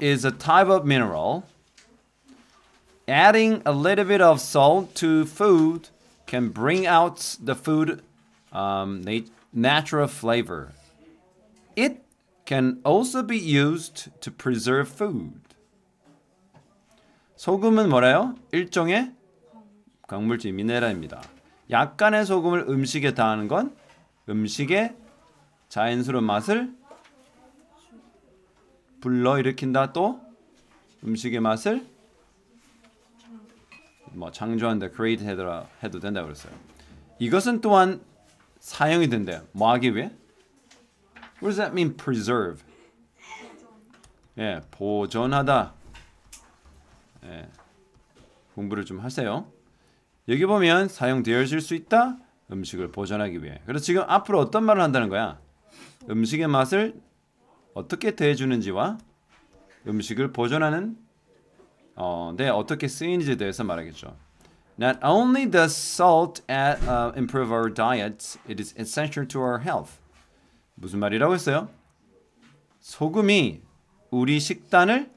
is a type of mineral. Adding a little bit of salt to food can bring out the food um, nat natural flavor. It can also be used to preserve food. 소금은 뭐래요? 일종의 광물질 미네랄입니다. 약간의 소금을 음식에 다하는 건 음식의 자연스러운 맛을 불러 일으킨다 또 음식의 맛을 뭐 창조한다 create 해라 해도 된다 그랬어요. 이것은 또한 사용이 된대뭐 하기 위해? What does that mean preserve? 예, 보존하다. 예. 공부를 좀 하세요. 여기 보면 사용되어질 수 있다. 음식을 보존하기 위해. 그래서 지금 앞으로 어떤 말을 한다는 거야? 음식의 맛을 어떻게 대해주는지와 음식을 보존하는 어, 데 어떻게 쓰이는지에 대해서 말하겠죠. Not only does salt add, uh, improve our diet, it is essential to our health. 무슨 말이라고 했어요? 소금이 우리 식단을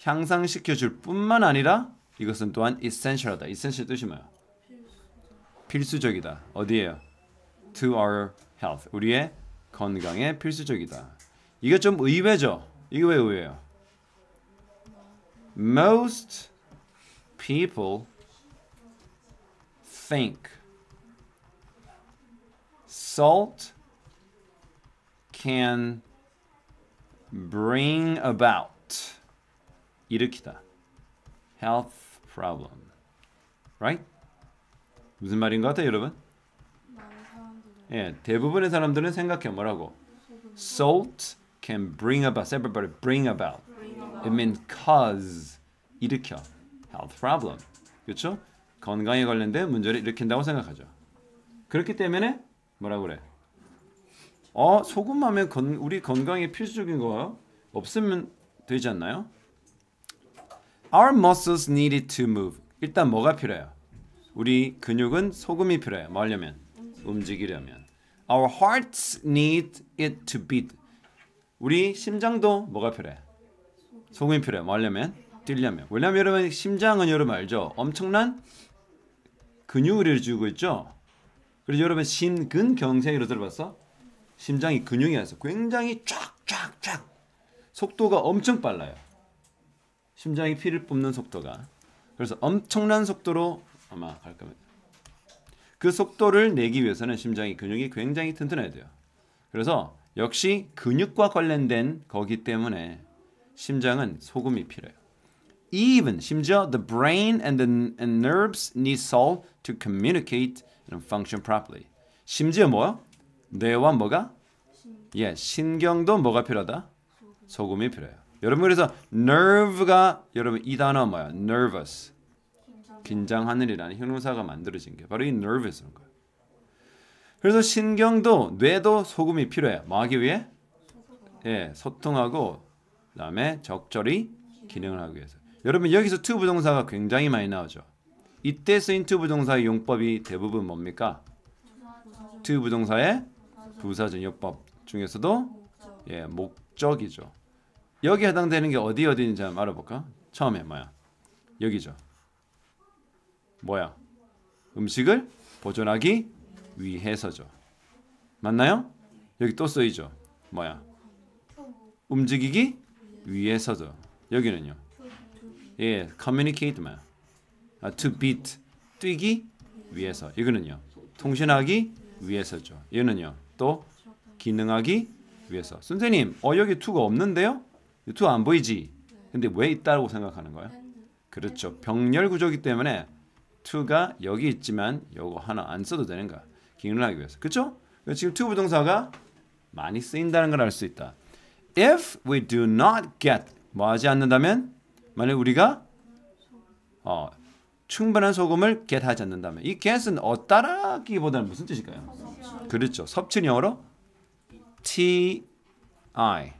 향상시켜 줄 뿐만 아니라 이것은 또한 essential하다. essential 뜻이 뭐야? 필수적이다. 어디에요? To our health. 우리의 건강에 필수적이다. 이게 좀 의외죠. 이게 왜 의외예요? Most people think salt can bring about 일으키다 health problem right 무슨 말인 것 같아요 여러분? 예, 대부분의 사람들은 생각해 뭐라고? Salt can bring about. Everybody bring about. It means cause 일으켜. Health problem. 그렇죠? 건강에 관련된 문제를 일으킨다고 생각하죠. 그렇기 때문에 뭐라 그래? 어 소금하면 건, 우리 건강에 필수적인 거 없으면 되지 않나요? Our muscles needed to move. 일단 뭐가 필요해요? 우리 근육은 소금이 필요해요. 뭐 하려면? 움직이려면 Our hearts need it to beat. 우리 심장도 뭐가 필요해? 소금이 필요해. 뭐 하려면? 뛰려면. 왜냐면 여러분 심장은 여러분 알죠? 엄청난 근육을 주고 있죠? 그래서 여러분 심근경색이라 들어봤어? 심장이 근육이라서 굉장히 쫙쫙쫙 속도가 엄청 빨라요. 심장이 피를 뿜는 속도가. 그래서 엄청난 속도로 아마 갈 겁니다. 그 속도를 내기 위해서는 심장의 근육이 굉장히 튼튼해야 돼요. 그래서 역시 근육과 관련된 거기 때문에 심장은 소금이 필요해요. Even 심지어 the brain and the nerves need salt to communicate and function properly. 심지어 뭐요? 뇌와 뭐가? 예, 신경도 뭐가 필요하다? 소금이 필요해요. 여러분 그래서 nerve가 여러분 이 단어 뭐야? nervous. 긴장하느니라는 형용사가 만들어진 게 바로 이 nervous 그 거예요. 그래서 신경도 뇌도 소금이 필요해. 뭐 하기 위해? 예, 소통하고 그다음에 적절히 기능을 하기 위해서. 여러분 여기서 to 부동사가 굉장히 많이 나오죠. 이때 쓰인 to 부동사의 용법이 대부분 뭡니까? to 부동사의 부사전 용법 중에서도 예, 목적이죠. 여기 해당되는 게 어디 어디인지 한번 알아볼까? 처음에 뭐야? 여기죠. 뭐야? 음식을 보존하기 위해서죠. 맞나요? 여기 또 쓰이죠. 뭐야? 움직이기 위해서죠. 여기는요. 예, communicate 뭐야? 아, to beat 뛰기 위해서. 이거는요. 통신하기 위해서죠. 얘는요. 또 기능하기 위해서. 선생님, 어 여기 t 가 없는데요? t 안 보이지? 근데 왜 있다고 생각하는 거예요? 그렇죠. 병렬 구조기 때문에 투가 여기 있지만 요거 하나 안 써도 되는가 기능 하기 위해서 그쵸? 지금 t 부동사가 많이 쓰인다는 걸 알 수 있다 If we do not get 뭐 하지 않는다면 만약 우리가 어, 충분한 소금을 get 하지 않는다면 이 get은 얻다라기보다는 무슨 뜻일까요? 그렇죠 섭취 영어로 T I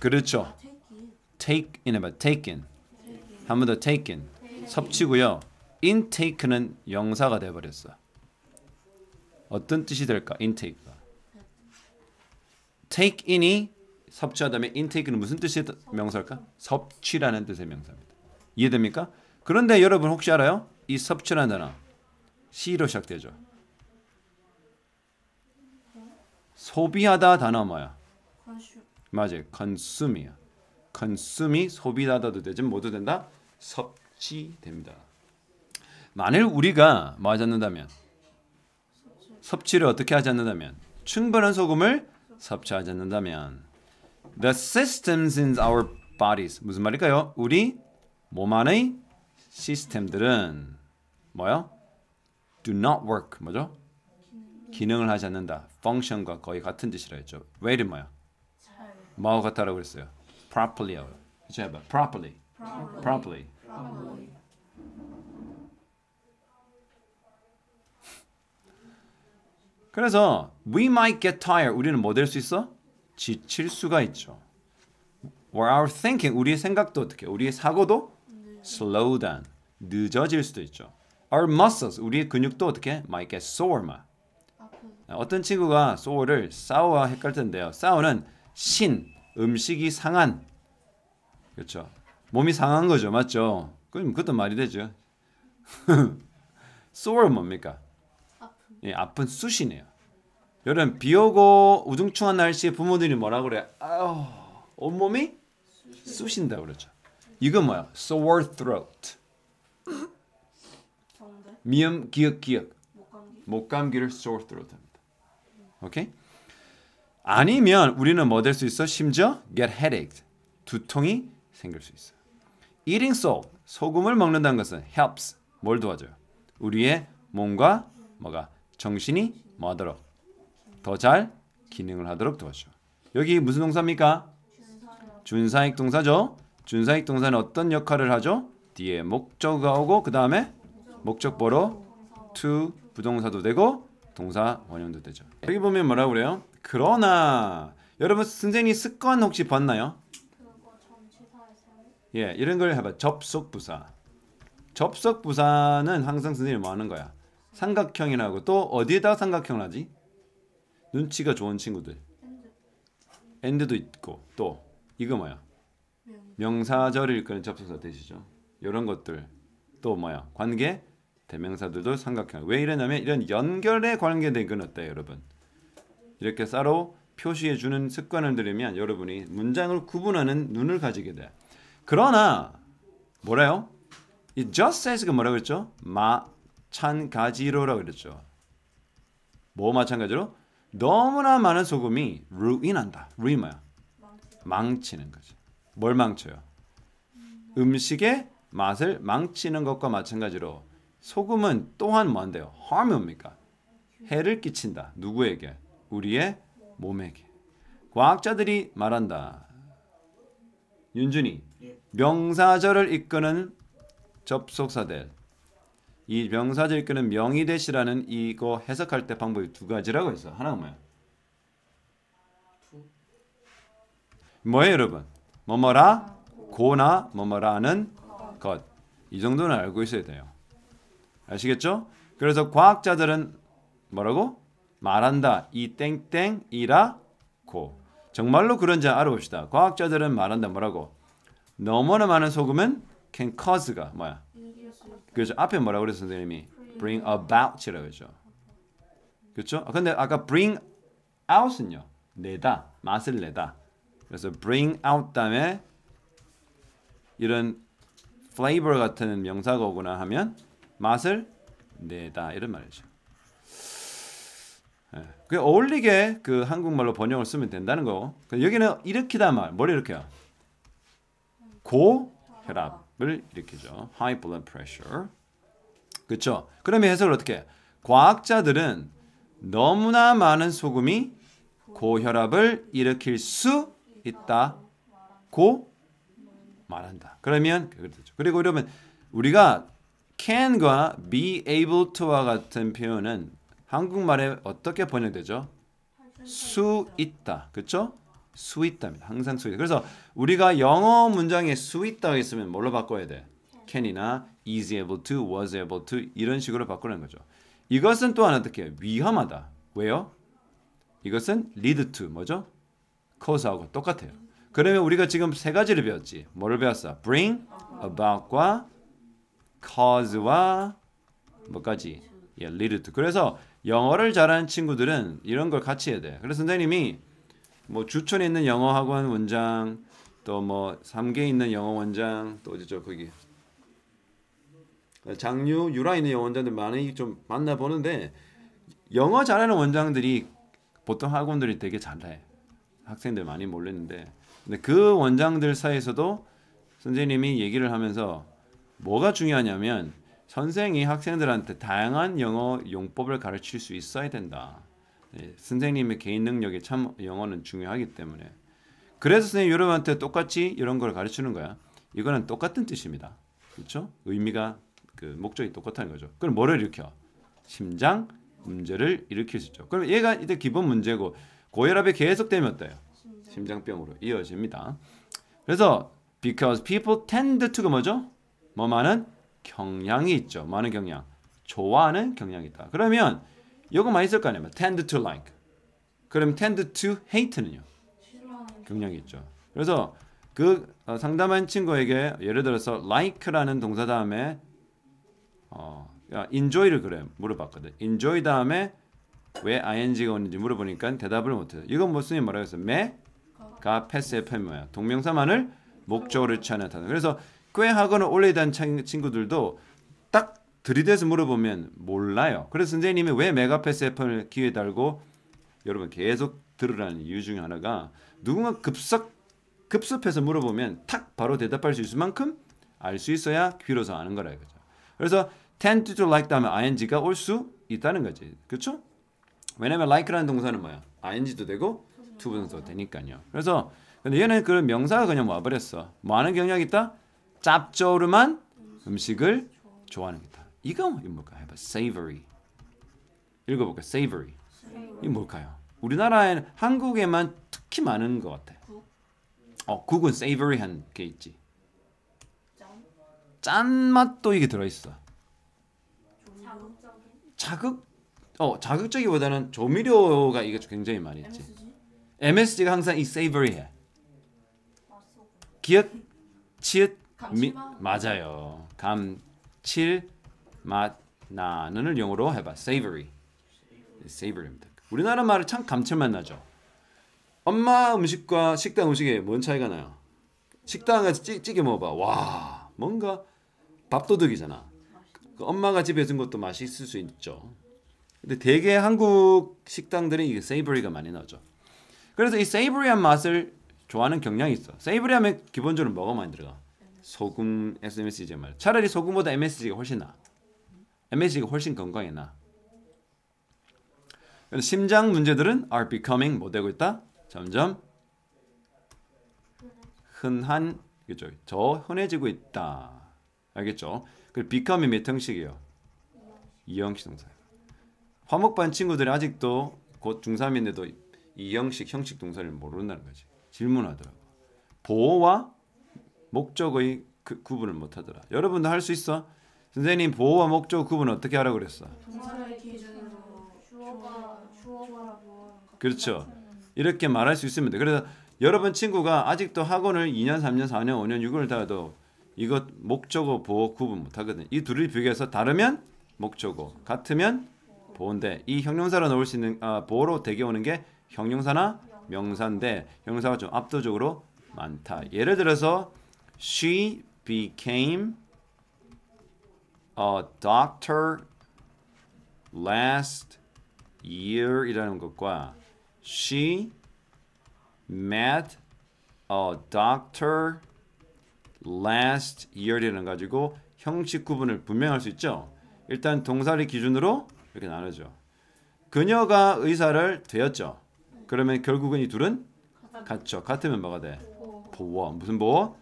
그렇죠 taken 해봐 taken 한번 더 taken 섭치고요 intake는 영사가 돼버렸어 어떤 뜻이 될까 intake가 take in이 섭취하다음에 intake는 무슨 뜻의 명사일까 섭취라는 뜻의 명사입니다 이해됩니까 그런데 여러분 혹시 알아요 이 섭취라는 단어 C로 시작되죠 소비하다 단어 뭐야 맞아요 consume이야 컨스이 소비하다도 되지 모두 된다 섭취됩니다. 만일 우리가 뭐 하지 않는다면 섭취를 어떻게 하지 않는다면 충분한 소금을 섭취하지 않는다면 the systems in our bodies 무슨 말일까요? 우리 몸 안의 시스템들은 뭐요? do not work 뭐죠? 기능을 하지 않는다. function과 거의 같은 뜻이라 했죠. 왜이 뭐야? 뭐 같다라고 그랬어요? properly. 그렇죠? 해봐. properly. properly. properly. 그래서 we might get tired. 우리는 뭐 될 수 있어? 지칠 수가 있죠. or our thinking 우리의 생각도 어떻게? 우리의 사고도 slow down. 늦어질 수도 있죠. our muscles 우리의 근육도 어떻게? might get sore. 막. 어떤 친구가 sore를 sour와 헷갈릴 텐데요. sour는 신 음식이 상한 그렇죠. 몸이 상한 거죠, 맞죠? 그럼 그것도 말이 되죠. sore 뭡니까? 아픈. 예, 아픈 쑤시네요. 여름 비 오고 우중충한 날씨에 부모들이 뭐라 그래? 아유, 온몸이 쑤신다 그러죠. 이거 뭐야? sore throat. 미음 기억 기억. 목감기. 를 sore throat입니다. 오케이? 아니면 우리는 뭐 될 수 있어? 심지어 get headache. 두통이 생길 수 있어. eating salt. 소금을 먹는다는 것은 helps. 뭘 도와줘요? 우리의 몸과 뭐가 정신이 뭐 하도록 더 잘 기능을 하도록 도와줘. 여기 무슨 동사입니까? 준사익 동사죠. 준사익 동사는 어떤 역할을 하죠? 뒤에 목적어가 오고 그 다음에 목적보로 to 부동사도 되고 동사 원형도 되죠. 여기 보면 뭐라고 그래요? 그러나 여러분 선생님 습관 혹시 봤나요? 예, 이런 걸 해봐. 접속 부사. 접속 부사는 항상 선생님이 뭐 하는 거야? 삼각형이라고 또 어디에다 삼각형을 하지? 눈치가 좋은 친구들. 엔드도 있고 또 이거 뭐야? 명사절을 이는 접속사 되시죠? 이런 것들 또 뭐야? 관계 대명사들도 삼각형. 왜 이러냐면 이런 연결에 관계된 건 어때요, 여러분? 이렇게 쌀로 표시해 주는 습관을 들이면 여러분이 문장을 구분하는 눈을 가지게 돼. 그러나 뭐래요? 이 just as가 뭐라고 그랬죠? 마찬가지로라고 그랬죠. 뭐 마찬가지로? 너무나 많은 소금이 루인한다. 루인마야. 망치는 거죠. 뭘 망쳐요? 음식의 맛을 망치는 것과 마찬가지로 소금은 또한 뭔데요? h a r 니까 해를 끼친다. 누구에게? 우리의 몸에게. 과학자들이 말한다. 윤준이 예. 명사절을 이끄는 접속사들 이 명사절 이끄는 명의 대시라는 이거 해석할 때 방법이 두 가지라고 했어. 하나가 뭐야? 뭐예요, 여러분? 뭐뭐라 고나 뭐뭐라는 것. 이 정도는 알고 있어야 돼요. 아시겠죠? 그래서 과학자들은 뭐라고? 말한다. 이 땡땡이라고. 정말로 그런지 알아봅시다. 과학자들은 말한다. 뭐라고? 너무나 많은 소금은 can cause가 뭐야? 그죠 앞에 뭐라고 그랬어 선생님이? bring about이라고 했죠. 그렇죠? 아, 근데 아까 bring out은요. 내다. 맛을 내다. 그래서 bring out 다음에 이런 flavor 같은 명사거나 하면 맛을 내다 이런 말이죠. 그 어울리게 그 한국말로 번역을 쓰면 된다는 거. 그러니까 여기는 일으키다 말, 뭘 일으켜요? 고혈압을 일으키죠. High blood pressure. 그렇죠. 그러면 해석을 어떻게? 과학자들은 너무나 많은 소금이 고혈압을 일으킬 수 있다고 말한다. 그러면 그렇죠. 그리고 이러면 우리가 can과 be able to와 같은 표현은 한국말에 어떻게 번역되죠? 수 있다. 그렇죠? 수 있답니다. 항상 수 있다. 그래서 우리가 영어 문장에 수 있다고 있으면 뭘로 바꿔야 돼? can이나 is able to, was able to 이런 식으로 바꾸는 거죠. 이것은 또한 어떻게 위험하다. 왜요? 이것은 lead to 뭐죠? cause하고 똑같아요. 그러면 우리가 지금 세 가지를 배웠지. 뭐를 배웠어? bring about과 cause와 뭐까지 예, lead to. 그래서 영어를 잘하는 친구들은 이런 걸 같이 해야 돼. 그래서 선생님이 뭐 주촌에 있는 영어 학원 원장 또 뭐삼계 있는 영어 원장 또 어디죠 거기 장류 유라 있는 영어 원장들 많이 좀 만나 보는데 영어 잘하는 원장들이 보통 학원들이 되게 잘해 학생들 많이 몰렸는데 근데 그 원장들 사이에서도 선생님이 얘기를 하면서 뭐가 중요하냐면 선생이 학생들한테 다양한 영어 용법을 가르칠 수 있어야 된다. 예, 선생님의 개인 능력이 참 영어는 중요하기 때문에 그래서 선생님 여러분한테 똑같이 이런 걸 가르치는 거야. 이거는 똑같은 뜻입니다. 그렇죠? 의미가 그 목적이 똑같다는 거죠. 그럼 뭐를 일으켜? 심장 문제를 일으킬 수 있죠. 그럼 얘가 이제 기본 문제고 고혈압이 계속되면 어때요? 심장병으로 이어집니다. 그래서 because people tend to가 뭐죠? 뭐 많은 경향이 있죠. 많은 경향. 좋아하는 경향이 있다. 그러면 이거 많이 쓸 거 아니에요. tend to like. 그럼 tend to hate는요. 경향이 있죠. 그래서 그 어, 상담한 친구에게 예를 들어서 like라는 동사 다음에 어, 야, enjoy를 그래 물어봤거든. enjoy 다음에 왜 ing가 오는지 물어보니까 대답을 못해요. 이건 무슨 뭐 뭐라고 했어? 매가 패스의 편모야. 동명사만을 목적으로 취하는 단어. 그래서 꽤 학원을 오래 단 친구들도 딱 들이대서 물어보면 몰라요. 그래서 선생님이 왜 메가패스 앱을 기회 달고 여러분 계속 들으라는 이유 중에 하나가 누군가 급석 급습해서 물어보면 탁 바로 대답할 수 있을 만큼 알 수 있어야 귀로서 아는 거라 이거죠. 그래서 tend to like 다음에 ing가 올 수 있다는 거지. 그렇죠? 왜냐면 like라는 동사는 뭐야? ing도 되고 to 부정도 되니까요. 그래서 근데 얘는 그런 명사가 그냥 와버렸어. 뭐 하는 경향 있다? 짭조름한 음식을 좋아하는 게 다. 이거 뭘까? 해봐. savory. 읽어볼까? savory. 이 뭘까요? 우리나라에 한국에만 특히 많은 것 같아. 어, 국은 savory한 게 있지. 짠 맛도 이게 들어있어. 자극, 어 자극적이보다는 조미료가 이게 굉장히 많이 있지. MSG가 항상 이 savory해. 기억, 치읓, 미, 맞아요. 감칠맛나는을 영어로 해봐. savory. savory입니다. 우리나라 말은 참 감칠맛 나죠. 엄마 음식과 식당 음식에 뭔 차이가 나요? 식당 가서 찌, 찌개 먹어봐. 와 뭔가 밥도둑이잖아. 그 엄마가 집에 준 것도 맛있을 수 있죠. 근데 대개 한국 식당들은 이게 세이버리가 많이 나오죠. 그래서 이 세이버리한 맛을 좋아하는 경향이 있어. 세이버리하면 기본적으로 뭐가 많 들어가? 소금 s m s 제 말. 차라리 소금보다 MSG가 훨씬 나. MSG가 훨씬 건강에 나. 심장 문제들은 are becoming 뭐 되고 있다? 점점 흔한 그죠? 더 흔해지고 있다. 알겠죠? 그 become이 몇 형식이에요? 이형식 동사. 화목반 친구들이 아직도 곧 중3인데도 이형식 형식 동사를 모른다는 거지. 질문하더라고. 보호와 목적의 그, 구분을 못하더라. 여러분도 할 수 있어? 선생님 보호와 목적 구분 어떻게 하라고 그랬어? 뭐 그렇죠. 이렇게 말할 수 있습니다. 그래서 여러분 친구가 아직도 학원을 2년, 3년, 4년, 5년, 6년을 다해도 이것 목적어 보호 구분 못하거든. 이 둘을 비교해서 다르면 목적어, 같으면 보호인데 이 형용사로 넣을 수 있는 아, 보호로 대개오는 게 형용사나 명사인데 형용사가 좀 압도적으로 많다. 예를 들어서 She became a doctor last year이라는 것과 she met a doctor last year이라는 가지고 형식 구분을 분명할 수 있죠. 일단 동사를 기준으로 이렇게 나누죠. 그녀가 의사를 되었죠. 그러면 결국은 이 둘은 같죠. 같은 멤버가 돼. 보호. 무슨 보호?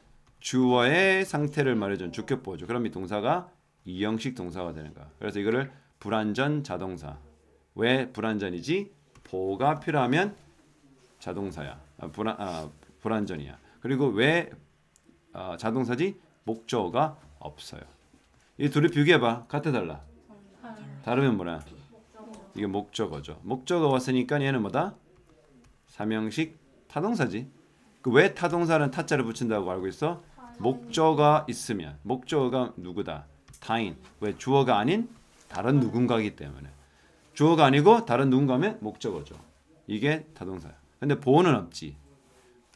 주어의 상태를 말해준 주격보호 그럼 이 동사가 이형식 동사가 되는 거야. 그래서 이거를 불완전 자동사. 왜 불완전이지? 보가 필요하면 자동사야. 아, 불안, 아, 불완전이야. 그리고 왜 아, 자동사지? 목적어가 없어요. 이 둘이 비교해봐. 같아 달라. 다르면 뭐야? 이게 목적어죠. 목적어 왔으니까 얘는 뭐다? 삼형식 타동사지. 그왜 타동사는 타자를 붙인다고 알고 있어? 목적어가 있으면 목적어가 누구다? 타인. 왜 주어가 아닌 다른 누군가기 때문에. 주어가 아니고 다른 누군가면 목적어죠. 이게 타동사야. 근데 보어는 없지.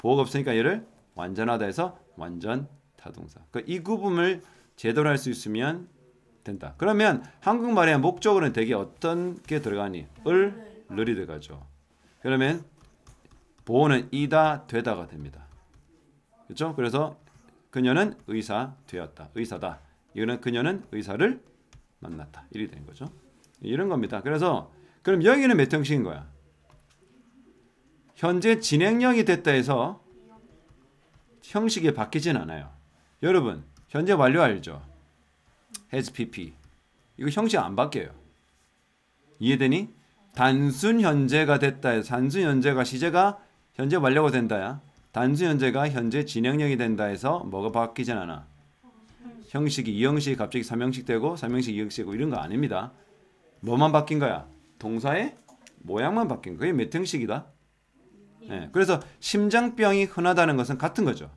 보어가 없으니까 얘를 완전하다 해서 완전 타동사. 그러니까 이 구분을 제대로 할 수 있으면 된다. 그러면 한국말에 목적어는 되게 어떤 게 들어가니? 을, 를이 들어가죠. 그러면 보어는 이다, 되다가 됩니다. 그렇죠? 그래서 그녀는 의사 되었다. 의사다. 이거는 그녀는 의사를 만났다. 일이 된 거죠. 이런 겁니다. 그래서 그럼 여기는 몇 형식인 거야? 현재 진행형이 됐다 해서 형식이 바뀌진 않아요. 여러분 현재 완료 알죠? has pp 이거 형식 안 바뀌어요. 이해되니? 단순 현재가 됐다 해서 단순 현재가 시제가 현재 완료가 된다야. 단수 현재가 현재 진행형이 된다 해서 뭐가 바뀌진 않아. 형식이 이형식이 갑자기 삼형식 되고 삼형식 이형식 되고 이런 거 아닙니다. 뭐만 바뀐 거야? 동사의 모양만 바뀐 거예요. 그게 몇 형식이다? 네. 그래서 심장병이 흔하다는 것은 같은 거죠.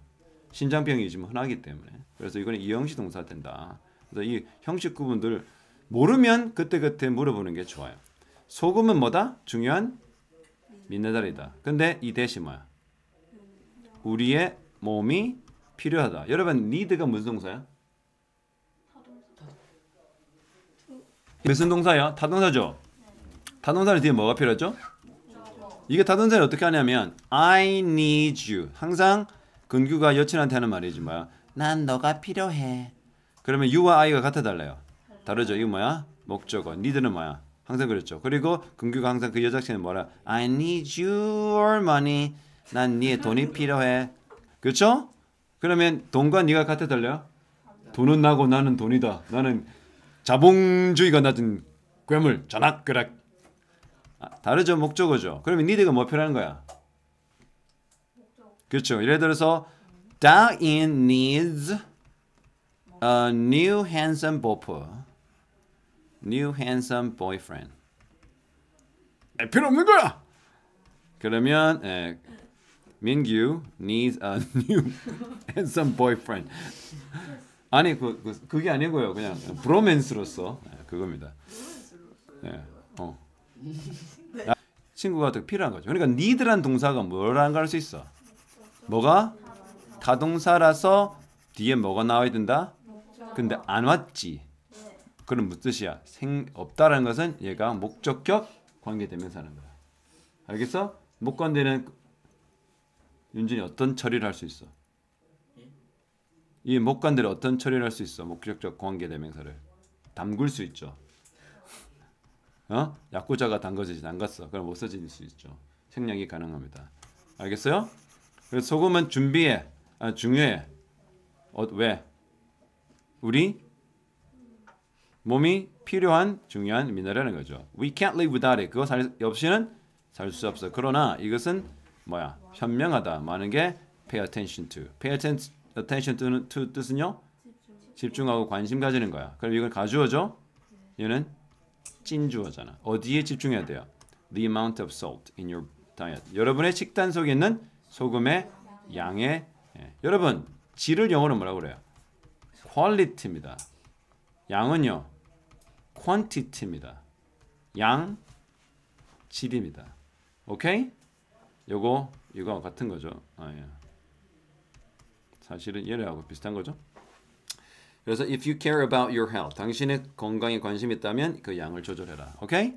심장병이 지금 흔하기 때문에. 그래서 이거는 이형식 동사 된다. 그래서 이 형식 구분들 모르면 그때그때 물어보는 게 좋아요. 소금은 뭐다? 중요한 민네랄이다 근데 이 대신 뭐야? 우리의 몸이 필요하다. 여러분 need가 무슨 동사야? 무슨 동사야? 타동사죠. 타동사는 네. 뒤에 뭐가 필요하죠? 이게 타동사를 어떻게 하냐면 I need you. 항상 근규가 여친한테 하는 말이지 뭐야. 난 너가 필요해. 그러면 you와 I가 같아 달라요. 다르죠. 이거 뭐야? 목적어. need는 뭐야? 항상 그랬죠. 그리고 근규가 항상 그 여자친구는 뭐라? I need your money. 난 니의 돈이 필요해. 그렇죠? 그러면 돈과 니가 같아 달려? 돈은 나고 나는 돈이다. 나는 자본주의가 낮은 괴물 전학그락. 아, 다르죠 목적어죠. 그러면 니들가 뭐 필요한 거야? 그렇죠. 예를 들어서 d a i n needs a new handsome bopper, new handsome boyfriend. 필요 없는 거야. 그러면 에, 민규 needs a new handsome boyfriend. 아니 그, 그 그게 아니고요. 그냥 브로맨스로서 네, 그겁니다. 네, 어. 친구가 더 필요한 거죠. 그러니까 need란 동사가 뭐라는 걸알수 있어. 뭐가 다동사라서 뒤에 뭐가 나와야 된다. 근데 안 왔지. 그럼 뜻이야? 생 없다라는 것은 얘가 목적격 관계되면서 하는 거야. 알겠어? 목관되는 윤진이 어떤 처리를 할 수 있어? 이 목관들이 어떤 처리를 할 수 있어? 목적적 관계 대명사를 담글 수 있죠. 어? 약구자가 담궈지지 담갔어. 그럼 못 써질 수 있죠. 생략이 가능합니다. 알겠어요? 그래서 소금은 준비해. 아, 중요해. 어, 왜? 우리 몸이 필요한 중요한 미네랄인 거죠. We can't live without it. 그거 살, 없이는 살 수 없어. 그러나 이것은 뭐야? 현명하다. 만약에 pay attention to. pay attention t o to 뜻은요? 집중하고 관심 가지는 거야. 그럼 이건 가주어죠? 얘는 찐주어잖아. 어디에 집중해야 돼요? The amount of salt in your diet. 여러분의 식단 속에 있는 소금의 양의 예. 여러분 질을 영어로 뭐라 그래요? quality입니다. 양은요 quantity입니다. 양 질입니다. 오케이? 요거 이거와 같은 거죠. 아, 예. 사실은 얘네하고 비슷한 거죠. 그래서 if you care about your health, 당신의 건강에 관심 있다면 그 양을 조절해라. 오케이?